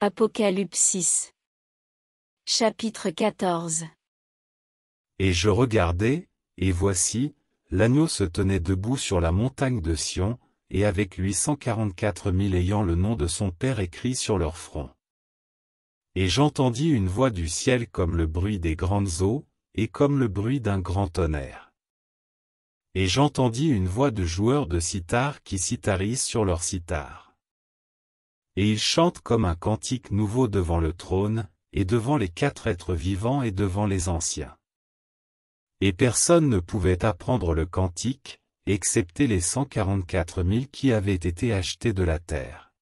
Apocalypse 6. Chapitre 14. Et je regardai, et voici, l'agneau se tenait debout sur la montagne de Sion, et avec lui cent quarante-quatre mille ayant le nom de son Père écrit sur leur front. Et j'entendis une voix du ciel comme le bruit des grandes eaux, et comme le bruit d'un grand tonnerre. Et j'entendis une voix de joueurs de sitar qui sitarisent sur leur sitar. Et il chante comme un cantique nouveau devant le trône, et devant les quatre êtres vivants et devant les anciens. Et personne ne pouvait apprendre le cantique, excepté les cent quarante-quatre mille qui avaient été achetés de la terre.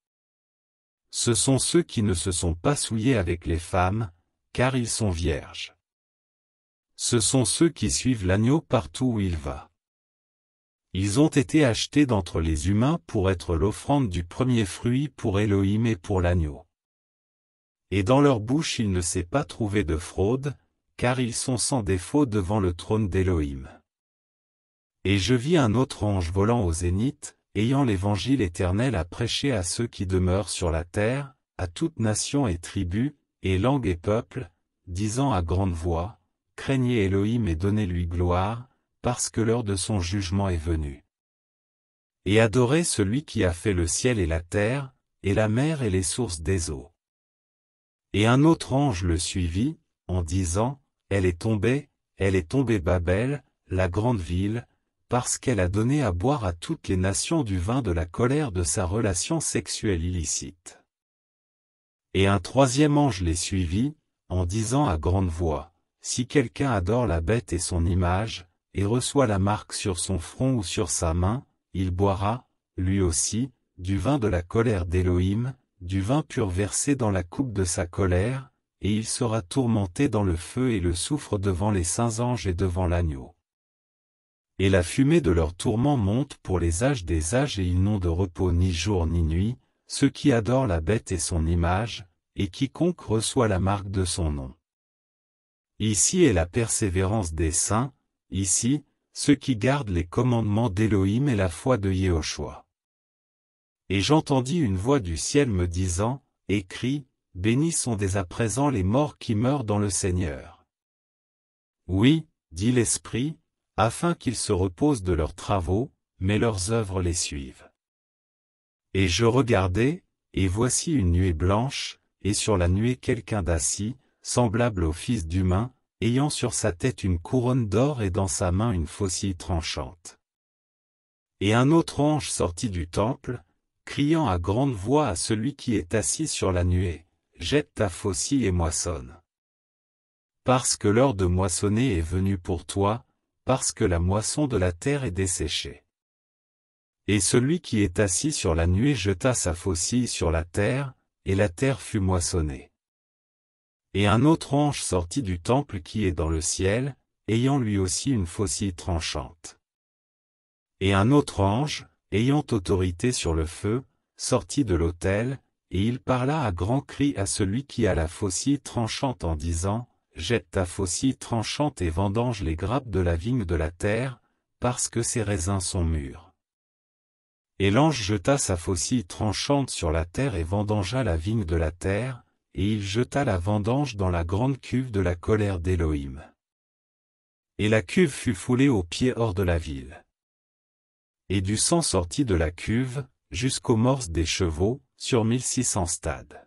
Ce sont ceux qui ne se sont pas souillés avec les femmes, car ils sont vierges. Ce sont ceux qui suivent l'agneau partout où il va. Ils ont été achetés d'entre les humains pour être l'offrande du premier fruit pour Elohim et pour l'agneau. Et dans leur bouche il ne s'est pas trouvé de fraude, car ils sont sans défaut devant le trône d'Elohim. Et je vis un autre ange volant au zénith, ayant l'évangile éternel à prêcher à ceux qui demeurent sur la terre, à toutes nations et tribu, et langue et peuple, disant à grande voix, Craignez Elohim et donnez-lui gloire, parce que l'heure de son jugement est venue. Et adorez celui qui a fait le ciel et la terre, et la mer et les sources des eaux. Et un autre ange le suivit, en disant, Elle est tombée, elle est tombée Babel, la grande ville, parce qu'elle a donné à boire à toutes les nations du vin de la colère de sa relation sexuelle illicite. Et un troisième ange les suivit, en disant à grande voix, Si quelqu'un adore la bête et son image, et reçoit la marque sur son front ou sur sa main, il boira, lui aussi, du vin de la colère d'Élohim, du vin pur versé dans la coupe de sa colère, et il sera tourmenté dans le feu et le soufre devant les saints anges et devant l'agneau. Et la fumée de leur tourment monte pour les âges des âges et ils n'ont de repos ni jour ni nuit, ceux qui adorent la bête et son image, et quiconque reçoit la marque de son nom. Ici est la persévérance des saints, Ici, ceux qui gardent les commandements d'Élohim et la foi de Yehoshua. Et j'entendis une voix du ciel me disant, Écris, bénis sont dès à présent les morts qui meurent dans le Seigneur. Oui, dit l'Esprit, afin qu'ils se reposent de leurs travaux, mais leurs œuvres les suivent. Et je regardai, et voici une nuée blanche, et sur la nuée quelqu'un d'assis, semblable au Fils d'humain, ayant sur sa tête une couronne d'or et dans sa main une faucille tranchante. Et un autre ange sortit du temple, criant à grande voix à celui qui est assis sur la nuée, Jette ta faucille et moissonne. Parce que l'heure de moissonner est venue pour toi, parce que la moisson de la terre est desséchée. Et celui qui est assis sur la nuée jeta sa faucille sur la terre, et la terre fut moissonnée et un autre ange sortit du temple qui est dans le ciel, ayant lui aussi une faucille tranchante. Et un autre ange, ayant autorité sur le feu, sortit de l'autel, et il parla à grands cris à celui qui a la faucille tranchante en disant, Jette ta faucille tranchante et vendange les grappes de la vigne de la terre, parce que ses raisins sont mûrs. Et l'ange jeta sa faucille tranchante sur la terre et vendangea la vigne de la terre, et il jeta la vendange dans la grande cuve de la colère d'Élohim. Et la cuve fut foulée aux pieds hors de la ville. Et du sang sortit de la cuve, jusqu'aux morses des chevaux, sur 1600 stades.